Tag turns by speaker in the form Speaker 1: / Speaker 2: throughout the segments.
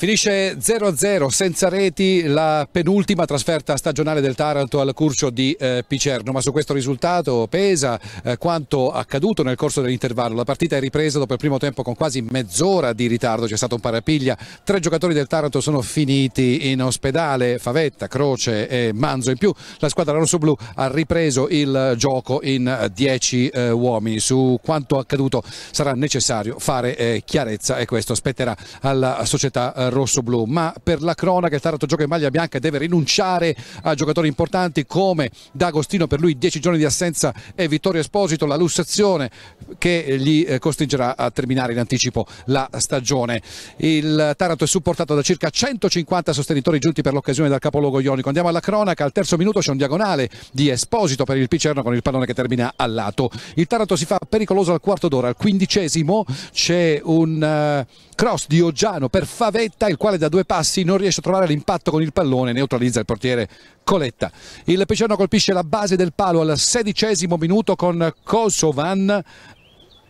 Speaker 1: Finisce 0-0 senza reti la penultima trasferta stagionale del Taranto al Curcio di eh, Picerno, ma su questo risultato pesa eh, quanto accaduto nel corso dell'intervallo. La partita è ripresa dopo il primo tempo con quasi mezz'ora di ritardo, c'è stato un parapiglia, tre giocatori del Taranto sono finiti in ospedale, Favetta, Croce e Manzo. In più la squadra rossoblu ha ripreso il gioco in 10 eh, eh, uomini. Su quanto accaduto sarà necessario fare eh, chiarezza e questo spetterà alla società eh, rossoblù, ma per la cronaca il Taranto gioca in maglia bianca e deve rinunciare a giocatori importanti come D'Agostino, per lui 10 giorni di assenza e Vittorio Esposito, la lussazione che gli eh, costringerà a terminare in anticipo la stagione. Il Taranto è supportato da circa 150 sostenitori giunti per l'occasione dal capoluogo ionico. Andiamo alla cronaca, al terzo minuto c'è un diagonale di Esposito per il Picerno con il pallone che termina al lato. Il Taranto si fa pericoloso al quarto d'ora, al quindicesimo c'è un... Eh, cross di Oggiano per Favetta, il quale da due passi non riesce a trovare l'impatto con il pallone, neutralizza il portiere Coletta. Il Peciano colpisce la base del palo al sedicesimo minuto con Kosovan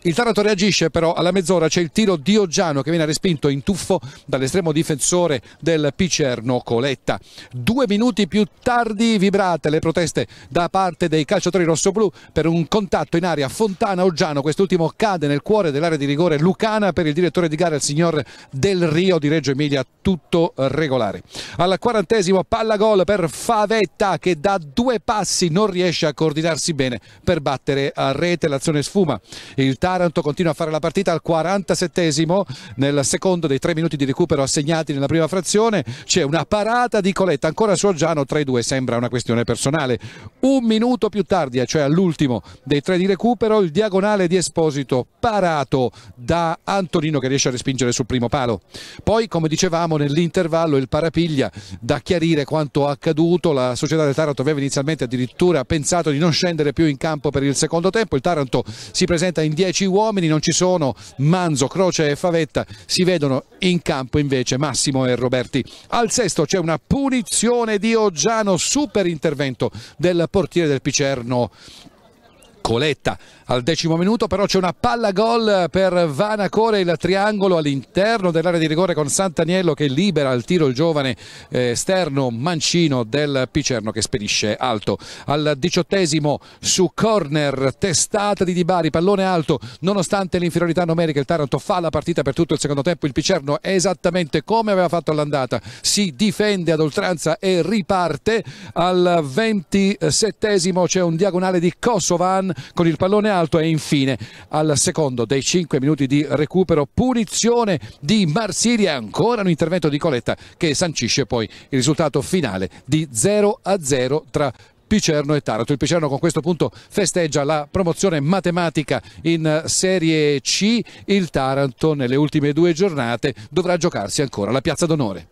Speaker 1: il Taranto reagisce però alla mezz'ora, c'è il tiro di Oggiano che viene respinto in tuffo dall'estremo difensore del Picerno Coletta. Due minuti più tardi vibrate le proteste da parte dei calciatori rossoblù per un contatto in aria Fontana-Oggiano, quest'ultimo cade nel cuore dell'area di rigore lucana per il direttore di gara il signor Del Rio di Reggio Emilia, tutto regolare. Al quarantesimo palla gol per Favetta che da due passi non riesce a coordinarsi bene per battere a rete l'azione sfuma. Il Taranto Taranto continua a fare la partita al 47esimo nel secondo dei tre minuti di recupero assegnati nella prima frazione c'è una parata di Coletta ancora su Orgiano 3-2 sembra una questione personale un minuto più tardi eh, cioè all'ultimo dei tre di recupero il diagonale di Esposito parato da Antonino che riesce a respingere sul primo palo poi come dicevamo nell'intervallo il parapiglia da chiarire quanto accaduto la società del Taranto aveva inizialmente addirittura pensato di non scendere più in campo per il secondo tempo il Taranto si presenta in 10 10 uomini non ci sono, Manzo, Croce e Favetta si vedono in campo invece Massimo e Roberti. Al sesto c'è una punizione di Oggiano, super intervento del portiere del Picerno Coletta al decimo minuto però c'è una palla gol per Vanacore il triangolo all'interno dell'area di rigore con Santaniello che libera al tiro il giovane eh, esterno mancino del Picerno che spedisce alto al diciottesimo su corner testata di Dibari pallone alto nonostante l'inferiorità numerica il Taranto fa la partita per tutto il secondo tempo il Picerno esattamente come aveva fatto all'andata si difende ad oltranza e riparte al ventisettesimo c'è un diagonale di Kosovan con il pallone alto e infine al secondo dei 5 minuti di recupero punizione di Marsiglia ancora un intervento di Coletta che sancisce poi il risultato finale di 0 a 0 tra Picerno e Taranto. Il Picerno con questo punto festeggia la promozione matematica in Serie C. Il Taranto nelle ultime due giornate dovrà giocarsi ancora la piazza d'onore.